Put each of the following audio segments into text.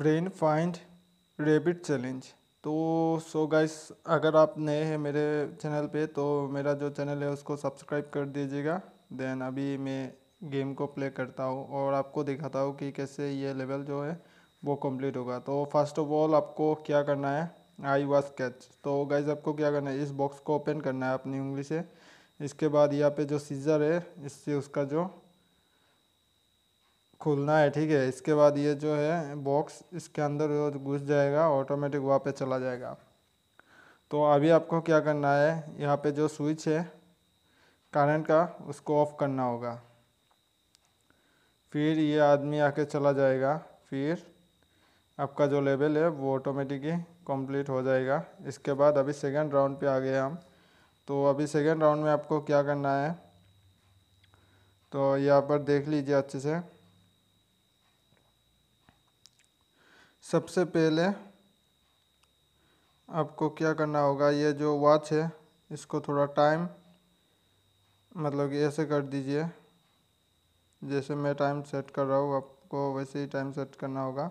brain find rebate challenge तो so guys अगर आप नए हैं मेरे चैनल पे तो मेरा जो चैनल है उसको सब्सक्राइब कर दीजिएगा देन अभी मैं गेम को प्ले करता हूँ और आपको दिखाता हूँ कि कैसे ये लेवल जो है वो कंप्लीट होगा तो फर्स्ट ऑफ ऑल आपको क्या करना है आई वाज कैच तो गाइज आपको क्या करना है इस बॉक्स को ओपन करना है अपनी उंगली से इसके बाद यहाँ पे जो सीजर है इससे उसका जो खुलना है ठीक है इसके बाद ये जो है बॉक्स इसके अंदर घुस जाएगा ऑटोमेटिक वहाँ पे चला जाएगा तो अभी आपको क्या करना है यहाँ पे जो स्विच है करंट का उसको ऑफ करना होगा फिर ये आदमी आके चला जाएगा फिर आपका जो लेवल है वो ऑटोमेटिक ही कंप्लीट हो जाएगा इसके बाद अभी सेकेंड राउंड पर आ गए हम तो अभी सेकेंड राउंड में आपको क्या करना है तो यहाँ पर देख लीजिए अच्छे से सबसे पहले आपको क्या करना होगा ये जो वॉच है इसको थोड़ा टाइम मतलब कि ऐसे कर दीजिए जैसे मैं टाइम सेट कर रहा हूँ आपको वैसे ही टाइम सेट करना होगा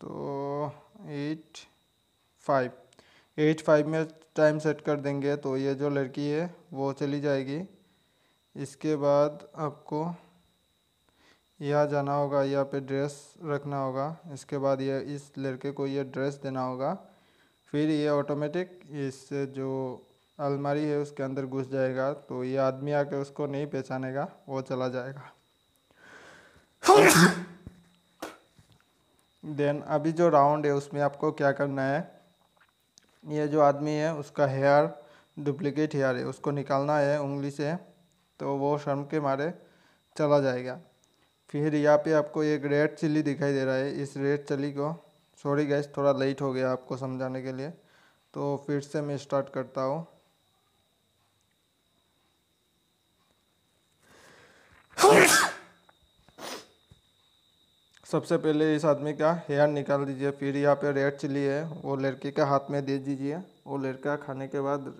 तो एट फाइव एट फाइव में टाइम सेट कर देंगे तो ये जो लड़की है वो चली जाएगी इसके बाद आपको यह जाना होगा यहाँ पे ड्रेस रखना होगा इसके बाद ये इस लड़के को ये ड्रेस देना होगा फिर ये ऑटोमेटिक इस जो अलमारी है उसके अंदर घुस जाएगा तो ये आदमी आके उसको नहीं पहचानेगा वो चला जाएगा देन अभी जो राउंड है उसमें आपको क्या करना है ये जो आदमी है उसका हेयर डुप्लीकेट हेयर है उसको निकालना है उंगली से तो वो शर्म के मारे चला जाएगा फिर यहाँ पे आपको एक रेड चिल्ली दिखाई दे रहा है इस रेड चिल्ली को सॉरी गैस थोड़ा लेट हो गया आपको समझाने के लिए तो फिर से मैं स्टार्ट करता हूँ सबसे पहले इस आदमी का हेयर निकाल दीजिए फिर यहाँ पे रेड चिली है वो लड़के के हाथ में दे दीजिए वो लड़का खाने के बाद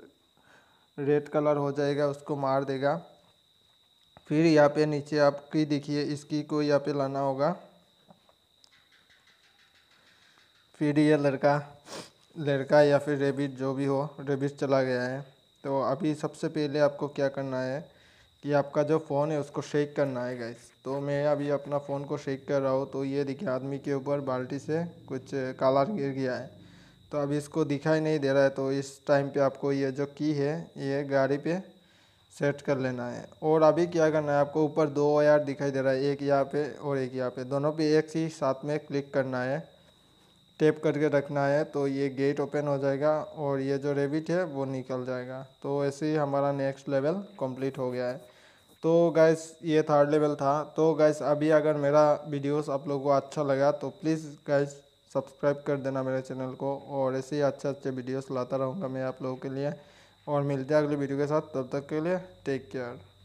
रेड कलर हो जाएगा उसको मार देगा फिर यहाँ पे नीचे आप की देखिए इसकी को यहाँ पे लाना होगा फिर ये लड़का लड़का या फिर रेबिट जो भी हो रेबिट चला गया है तो अभी सबसे पहले आपको क्या करना है कि आपका जो फ़ोन है उसको शेक करना है गाइस तो मैं अभी अपना फ़ोन को शेक कर रहा हूँ तो ये देखिए आदमी के ऊपर बाल्टी से कुछ काला गिर गया है तो अभी इसको दिखाई नहीं दे रहा है तो इस टाइम पे आपको ये जो की है ये गाड़ी पे सेट कर लेना है और अभी क्या करना है आपको ऊपर दो यार दिखाई दे रहा है एक यहाँ पे और एक यहाँ पे दोनों पे एक ही साथ में क्लिक करना है टेप करके रखना है तो ये गेट ओपन हो जाएगा और ये जो रेबिट है वो निकल जाएगा तो ऐसे ही हमारा नेक्स्ट लेवल कंप्लीट हो गया है तो गैस ये थर्ड लेवल था तो गैस अभी अगर मेरा वीडियोस आप लोगों को अच्छा लगा तो प्लीज़ गैस सब्सक्राइब कर देना मेरे चैनल को और ऐसे ही अच्छे अच्छे वीडियोस लाता रहूँगा मैं आप लोगों के लिए और मिलते हैं अगले वीडियो के साथ तब तक के लिए टेक केयर